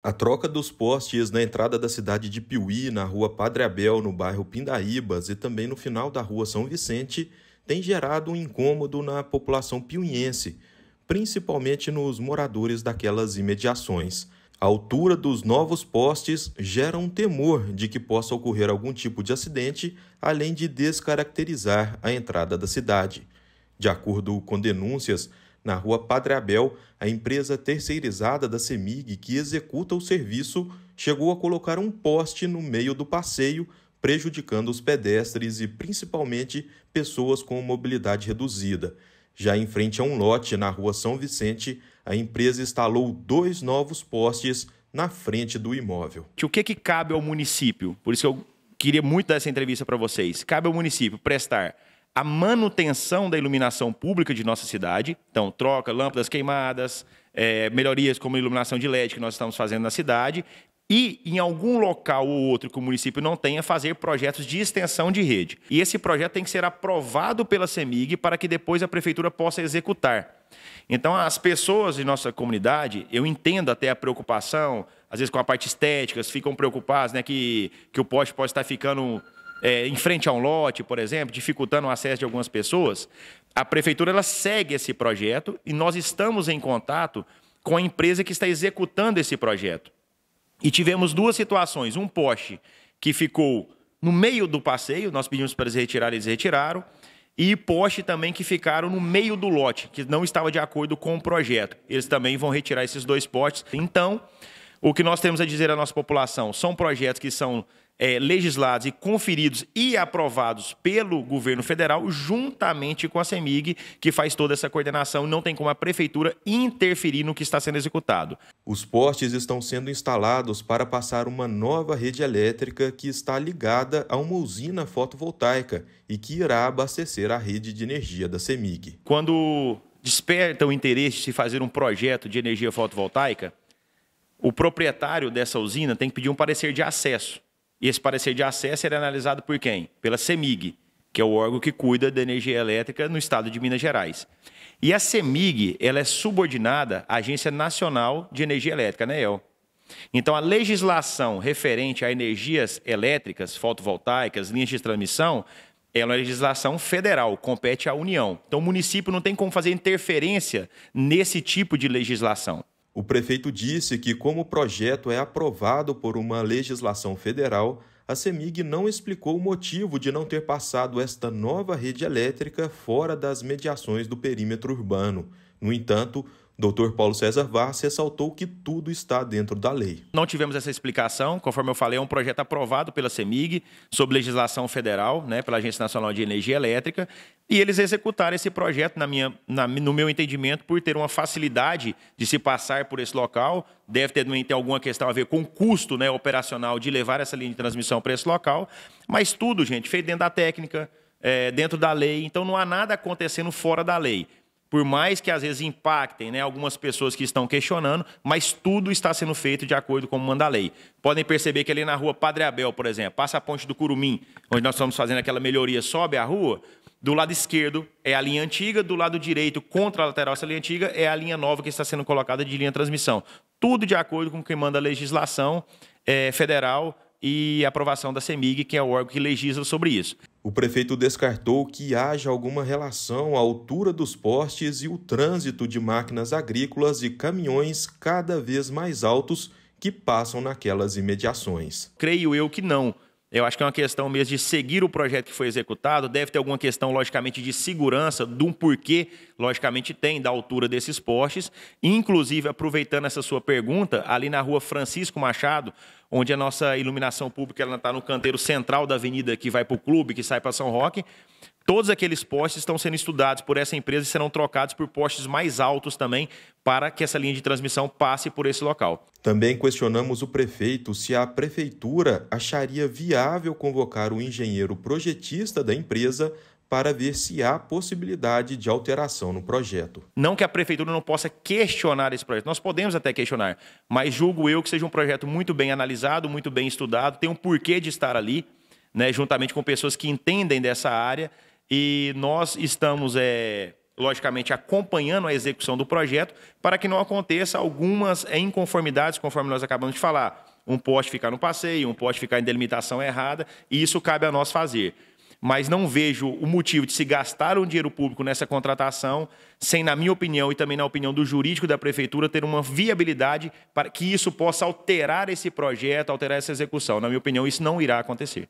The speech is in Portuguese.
A troca dos postes na entrada da cidade de Piuí, na rua Padre Abel, no bairro Pindaíbas e também no final da rua São Vicente, tem gerado um incômodo na população piuiense, principalmente nos moradores daquelas imediações. A altura dos novos postes gera um temor de que possa ocorrer algum tipo de acidente, além de descaracterizar a entrada da cidade. De acordo com denúncias, na rua Padre Abel, a empresa terceirizada da CEMIG que executa o serviço chegou a colocar um poste no meio do passeio, prejudicando os pedestres e principalmente pessoas com mobilidade reduzida. Já em frente a um lote na rua São Vicente, a empresa instalou dois novos postes na frente do imóvel. O que, que cabe ao município? Por isso que eu queria muito dar essa entrevista para vocês. Cabe ao município prestar a manutenção da iluminação pública de nossa cidade. Então, troca, lâmpadas queimadas, é, melhorias como iluminação de LED que nós estamos fazendo na cidade. E, em algum local ou outro que o município não tenha, fazer projetos de extensão de rede. E esse projeto tem que ser aprovado pela CEMIG para que depois a prefeitura possa executar. Então, as pessoas de nossa comunidade, eu entendo até a preocupação, às vezes com a parte estética, ficam preocupadas né, que, que o poste pode estar ficando é, em frente a um lote, por exemplo, dificultando o acesso de algumas pessoas, a prefeitura ela segue esse projeto e nós estamos em contato com a empresa que está executando esse projeto. E tivemos duas situações: um poste que ficou no meio do passeio, nós pedimos para eles retirarem, eles retiraram, e poste também que ficaram no meio do lote, que não estava de acordo com o projeto. Eles também vão retirar esses dois postes. Então, o que nós temos a dizer à nossa população são projetos que são é, legislados e conferidos e aprovados pelo governo federal, juntamente com a CEMIG, que faz toda essa coordenação. Não tem como a prefeitura interferir no que está sendo executado. Os postes estão sendo instalados para passar uma nova rede elétrica que está ligada a uma usina fotovoltaica e que irá abastecer a rede de energia da CEMIG. Quando desperta o interesse de se fazer um projeto de energia fotovoltaica, o proprietário dessa usina tem que pedir um parecer de acesso. E esse parecer de acesso era é analisado por quem? Pela CEMIG, que é o órgão que cuida da energia elétrica no estado de Minas Gerais. E a CEMIG, ela é subordinada à Agência Nacional de Energia Elétrica, El? Então, a legislação referente a energias elétricas, fotovoltaicas, linhas de transmissão, é uma legislação federal, compete à União. Então, o município não tem como fazer interferência nesse tipo de legislação. O prefeito disse que, como o projeto é aprovado por uma legislação federal, a CEMIG não explicou o motivo de não ter passado esta nova rede elétrica fora das mediações do perímetro urbano. No entanto, Dr. Paulo César Vaz ressaltou que tudo está dentro da lei. Não tivemos essa explicação, conforme eu falei, é um projeto aprovado pela CEMIG, sob legislação federal, né, pela Agência Nacional de Energia Elétrica, e eles executaram esse projeto, na minha, na, no meu entendimento, por ter uma facilidade de se passar por esse local, deve ter, ter alguma questão a ver com o custo né, operacional de levar essa linha de transmissão para esse local, mas tudo, gente, feito dentro da técnica, é, dentro da lei, então não há nada acontecendo fora da lei por mais que às vezes impactem né, algumas pessoas que estão questionando, mas tudo está sendo feito de acordo com o manda a lei. Podem perceber que ali na rua Padre Abel, por exemplo, passa a ponte do Curumim, onde nós estamos fazendo aquela melhoria, sobe a rua, do lado esquerdo é a linha antiga, do lado direito, contra a lateral essa linha antiga, é a linha nova que está sendo colocada de linha transmissão. Tudo de acordo com o que manda a legislação é, federal e aprovação da CEMIG, que é o órgão que legisla sobre isso. O prefeito descartou que haja alguma relação à altura dos postes e o trânsito de máquinas agrícolas e caminhões cada vez mais altos que passam naquelas imediações. Creio eu que não eu acho que é uma questão mesmo de seguir o projeto que foi executado, deve ter alguma questão, logicamente, de segurança, de um porquê, logicamente, tem da altura desses postes. Inclusive, aproveitando essa sua pergunta, ali na rua Francisco Machado, onde a nossa iluminação pública está no canteiro central da avenida que vai para o clube, que sai para São Roque, Todos aqueles postes estão sendo estudados por essa empresa e serão trocados por postes mais altos também para que essa linha de transmissão passe por esse local. Também questionamos o prefeito se a prefeitura acharia viável convocar o engenheiro projetista da empresa para ver se há possibilidade de alteração no projeto. Não que a prefeitura não possa questionar esse projeto, nós podemos até questionar, mas julgo eu que seja um projeto muito bem analisado, muito bem estudado, tem um porquê de estar ali, né, juntamente com pessoas que entendem dessa área e nós estamos, é, logicamente, acompanhando a execução do projeto para que não aconteça algumas é, inconformidades, conforme nós acabamos de falar. Um poste ficar no passeio, um poste ficar em delimitação errada, e isso cabe a nós fazer. Mas não vejo o motivo de se gastar um dinheiro público nessa contratação sem, na minha opinião e também na opinião do jurídico da prefeitura, ter uma viabilidade para que isso possa alterar esse projeto, alterar essa execução. Na minha opinião, isso não irá acontecer.